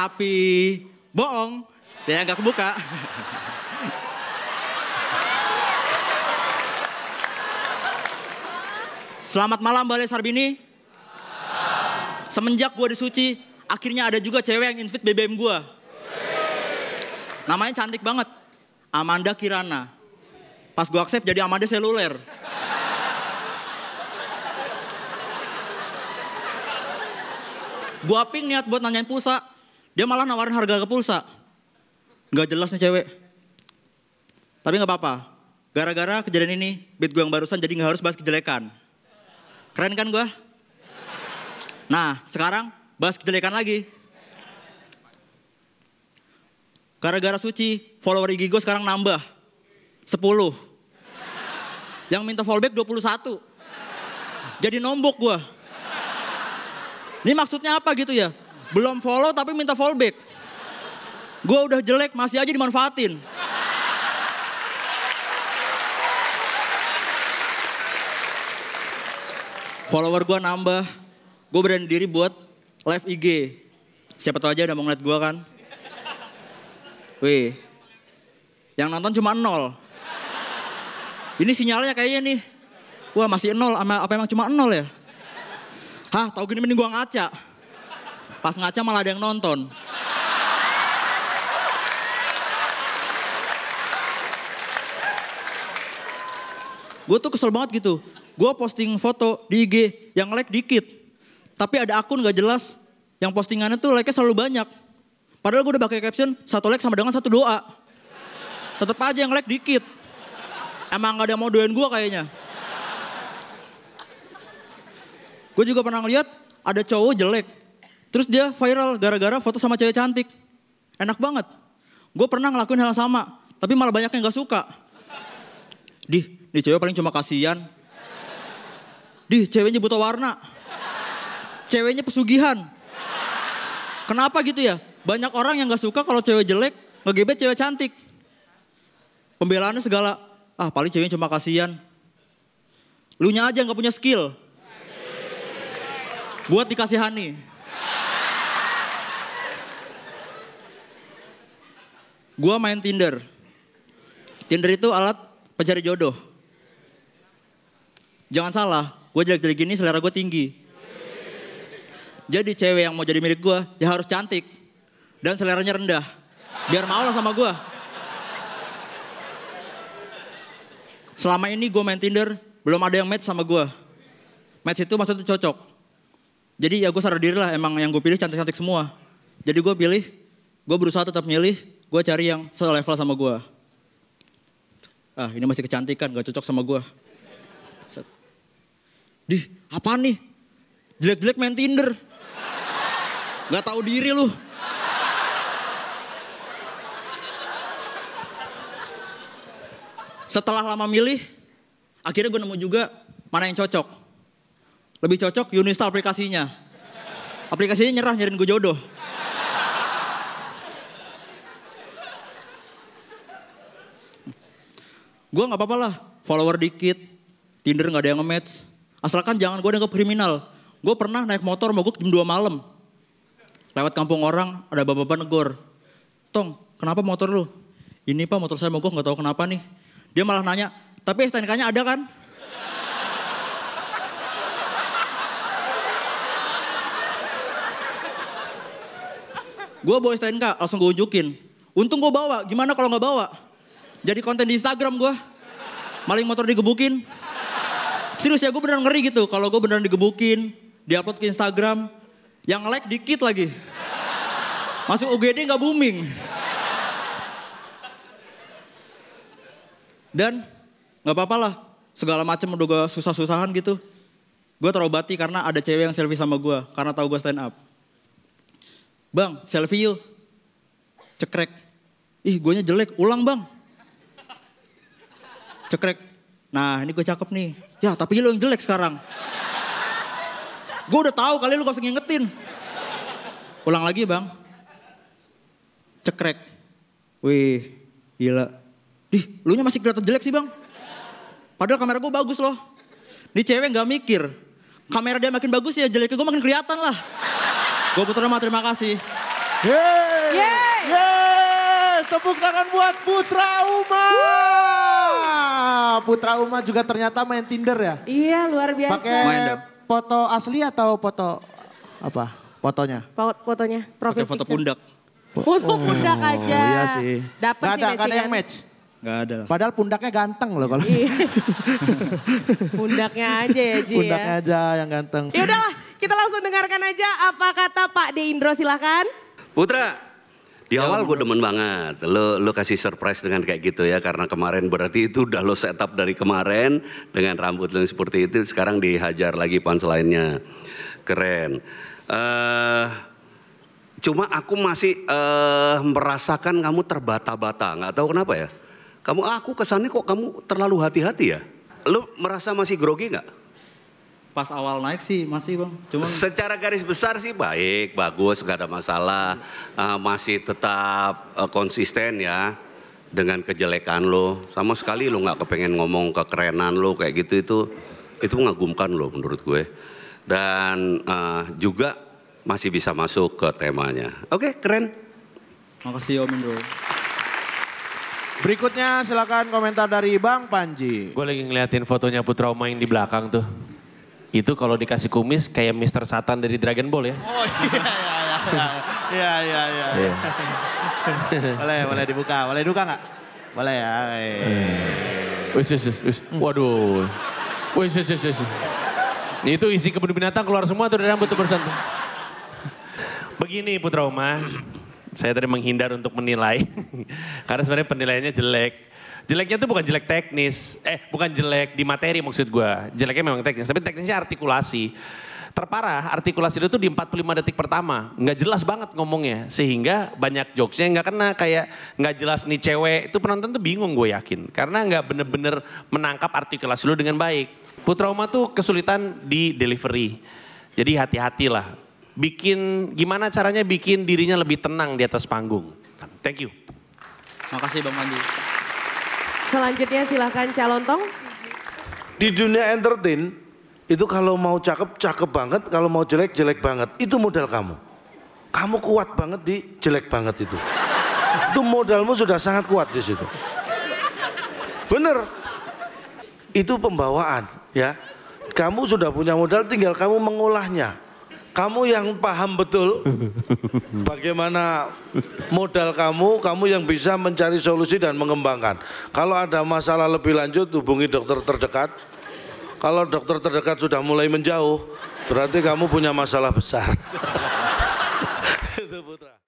tapi bohong yang nggak kebuka. Selamat malam Balai Sarbini. Semenjak gue disuci, akhirnya ada juga cewek yang invite BBM gue. Namanya cantik banget. Amanda Kirana. Pas gue accept jadi Amanda Seluler. gua ping niat buat nanyain pulsa. Dia malah nawarin harga ke pulsa. Gak jelas nih cewek. Tapi gak apa-apa. Gara-gara kejadian ini, beat gue yang barusan jadi gak harus bahas kejelekan. Keren kan gue? Nah, sekarang bahas kejelekan lagi. Gara-gara suci, follower IG gue sekarang nambah. 10. Yang minta fallback 21. Jadi nombok gue. Ini maksudnya apa gitu ya? Belum follow tapi minta follow back. Gue udah jelek masih aja dimanfaatin. Follower gue nambah. Gue berani diri buat live IG. Siapa tau aja udah mau ngeliat gue kan. Wih. Yang nonton cuma nol. Ini sinyalnya kayaknya nih. Wah masih nol, apa emang cuma nol ya? Hah, tau gini mending gue ngaca. Pas ngaca malah ada yang nonton. Gue tuh kesel banget gitu. Gue posting foto di IG yang like dikit. Tapi ada akun gak jelas yang postingannya tuh like-nya selalu banyak. Padahal gue udah pakai caption, satu like sama dengan satu doa. Tetep aja yang like dikit. Emang gak ada yang mau doain gue kayaknya. Gue juga pernah ngeliat ada cowok jelek, Terus dia viral gara-gara foto sama cewek cantik. Enak banget. Gue pernah ngelakuin hal sama, tapi malah banyak yang gak suka. Dih, di cewek paling cuma kasihan. Dih, ceweknya buta warna. Ceweknya pesugihan. Kenapa gitu ya? Banyak orang yang gak suka kalau cewek jelek, ngegebet cewek cantik. Pembelaannya segala, ah paling ceweknya cuma kasihan. Lunya aja gak punya skill. Buat dikasihani. gue main Tinder. Tinder itu alat pencari jodoh. Jangan salah, gue jadi jelek gini selera gue tinggi. Jadi cewek yang mau jadi milik gue, ya harus cantik. Dan seleranya rendah. Biar mau lah sama gue. Selama ini gue main Tinder, belum ada yang match sama gue. Match itu maksudnya cocok. Jadi ya gue sadar diri lah emang yang gue pilih cantik-cantik semua. Jadi gue pilih, gue berusaha tetap milih gue cari yang selevel sama gue. Ah, ini masih kecantikan, gak cocok sama gue. Di, apa nih? Jelek-jelek main Tinder. Gak tahu diri lu. Setelah lama milih, akhirnya gue nemu juga mana yang cocok. Lebih cocok Uninstall aplikasinya. Aplikasinya nyerah nyariin gue jodoh. gue nggak apa-apa lah, follower dikit, Tinder nggak ada yang nge-match. Asalkan jangan gue dianggap kriminal. Gue pernah naik motor mogok jam 2 malam. Lewat kampung orang, ada bapak-bapak negor. Tong, kenapa motor lu? Ini pak motor saya mogok nggak tahu kenapa nih. Dia malah nanya, tapi STNK-nya ada kan? gue bawa STNK, langsung gue unjukin. Untung gue bawa, gimana kalau nggak bawa? Jadi konten di Instagram gue. Maling motor digebukin. Serius ya gue beneran ngeri gitu. Kalau gue beneran digebukin, diupload ke Instagram. Yang like dikit lagi. Masuk UGD gak booming. Dan gak apa-apa lah. Segala macam udah gue susah-susahan gitu. Gue terobati karena ada cewek yang selfie sama gue. Karena tahu gue stand up. Bang, selfie yuk. Cekrek. Ih, guanya jelek. Ulang bang cekrek. Nah ini gue cakep nih. Ya tapi lo yang jelek sekarang. Gue udah tahu kali lu gak usah ngingetin. Ulang lagi bang. Cekrek. Wih, gila. Dih, lu nya masih kelihatan jelek sih bang. Padahal kamera gue bagus loh. Ini cewek gak mikir. Kamera dia makin bagus ya jeleknya gue makin kelihatan lah. Gue putra nama, terima kasih. Yeay. Yeay. Yeay. Tepuk tangan buat Putra Umar. Putra Uma juga ternyata main Tinder ya? Iya, luar biasa. Pakai foto asli atau foto apa? Fotonya? Fotonya, profil foto pundak. Foto oh, pundak iya aja. Iya sih. Dapet sih ada, match. Gak ada yang match. Gak ada. Padahal pundaknya ganteng loh kalau. Iya. pundaknya aja ya Ji ya. Pundaknya ya. aja yang ganteng. Ya udahlah, kita langsung dengarkan aja apa kata Pak Deindro silahkan. Putra, di ya, awal gue demen banget. Lo lo kasih surprise dengan kayak gitu ya karena kemarin berarti itu udah lo setup dari kemarin dengan rambut lo seperti itu sekarang dihajar lagi pans lainnya Keren. Uh, cuma aku masih uh, merasakan kamu terbata-bata, nggak tahu kenapa ya. Kamu ah, aku kesannya kok kamu terlalu hati-hati ya. Lo merasa masih grogi nggak? pas awal naik sih masih bang. Cuma secara garis besar sih baik, bagus, gak ada masalah. Uh, masih tetap uh, konsisten ya dengan kejelekan lo. Sama sekali lo nggak kepengen ngomong kekerenan lo kayak gitu itu itu mengagumkan lo menurut gue. Dan uh, juga masih bisa masuk ke temanya. Oke, okay, keren. Makasih Om Indro. Berikutnya silakan komentar dari Bang Panji. Gue lagi ngeliatin fotonya Putra Omain di belakang tuh itu kalau dikasih kumis kayak Mister Satan dari Dragon Ball ya. Oh iya iya iya. Iya iya iya. iya. boleh boleh dibuka, boleh dibuka nggak? Boleh ya. Eh. Wis wis wis. Waduh. Wis wis wis wis. Itu isi kebun binatang keluar semua tuh dari rambut tuh bersantun. Begini Putra Uma, saya tadi menghindar untuk menilai. Karena sebenarnya penilaiannya jelek. Jeleknya tuh bukan jelek teknis, eh bukan jelek di materi maksud gue. Jeleknya memang teknis, tapi teknisnya artikulasi. Terparah artikulasi itu di 45 detik pertama. Nggak jelas banget ngomongnya. Sehingga banyak jokesnya nggak kena. Kayak nggak jelas nih cewek. Itu penonton tuh bingung gue yakin. Karena nggak bener-bener menangkap artikulasi lu dengan baik. Putra Putrauma tuh kesulitan di delivery. Jadi hati-hatilah. Bikin gimana caranya bikin dirinya lebih tenang di atas panggung. Thank you. Makasih Bang Mandi. Selanjutnya silahkan Calon Tong. Di dunia entertain, itu kalau mau cakep, cakep banget. Kalau mau jelek, jelek banget. Itu modal kamu. Kamu kuat banget di jelek banget itu. Itu modalmu sudah sangat kuat di situ. Bener. Itu pembawaan ya. Kamu sudah punya modal, tinggal kamu mengolahnya. Kamu yang paham betul bagaimana modal kamu, kamu yang bisa mencari solusi dan mengembangkan. Kalau ada masalah lebih lanjut hubungi dokter terdekat. Kalau dokter terdekat sudah mulai menjauh, berarti kamu punya masalah besar. Itu putra.